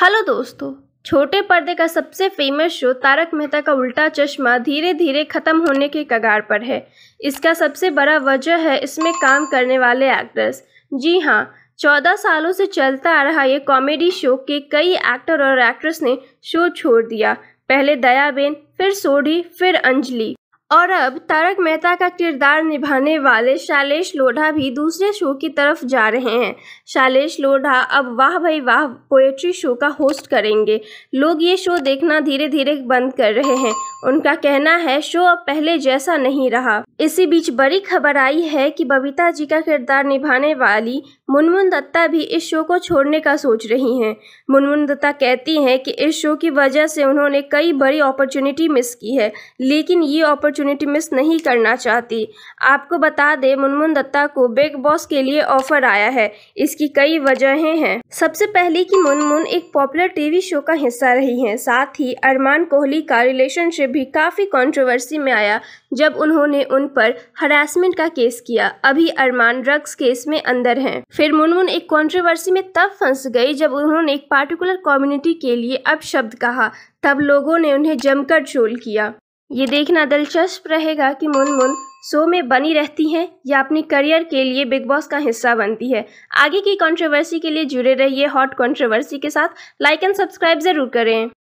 hello दोस्तों छोटे पर्दे का सबसे फेमस शो तारक मेहता का उल्टा चश्मा धीरे धीरे ख़त्म होने के कगार पर है इसका सबसे बड़ा वजह है इसमें काम करने वाले एक्टर्स जी हाँ चौदह सालों से चलता आ रहा ये कॉमेडी शो के कई एक्टर और एक्ट्रेस ने शो छोड़ दिया पहले दयाबेन फिर सोढ़ी फिर अंजलि और अब तारक मेहता का किरदार निभाने वाले शालेश लोढ़ा भी दूसरे शो की तरफ जा रहे हैं शालेश लोढ़ा अब वाह भाई वाह पोएट्री शो का होस्ट करेंगे लोग ये शो देखना धीरे धीरे बंद कर रहे हैं उनका कहना है शो अब पहले जैसा नहीं रहा इसी बीच बड़ी खबर आई है कि बबीता जी का किरदार निभाने वाली मुनमुन दत्ता भी इस शो को छोड़ने का सोच रही हैं मुनमुन दत्ता कहती हैं कि इस शो की वजह से उन्होंने कई बड़ी अपॉर्चुनिटी मिस की है लेकिन ये अपॉर्चुनिटी मिस नहीं करना चाहती आपको बता दें मुनमुन दत्ता को बिग बॉस के लिए ऑफर आया है इसकी कई वजहें हैं सबसे पहले की मुनमुन एक पॉपुलर टीवी शो का हिस्सा रही है साथ ही अरमान कोहली का रिलेशनशिप भी काफ़ी कंट्रोवर्सी में आया जब उन्होंने उन पर हरासमेंट का केस किया अभी अरमान ड्रग्स केस में अंदर हैं फिर मुनमुन एक कंट्रोवर्सी में तब फंस गई जब उन्होंने एक पार्टिकुलर कम्युनिटी के लिए अब शब्द कहा तब लोगों ने उन्हें जमकर ट्रोल किया ये देखना दिलचस्प रहेगा कि मुनमुन शो में बनी रहती हैं या अपने करियर के लिए बिग बॉस का हिस्सा बनती है आगे की कंट्रोवर्सी के लिए जुड़े रहिए हॉट कंट्रोवर्सी के साथ लाइक एंड सब्सक्राइब ज़रूर करें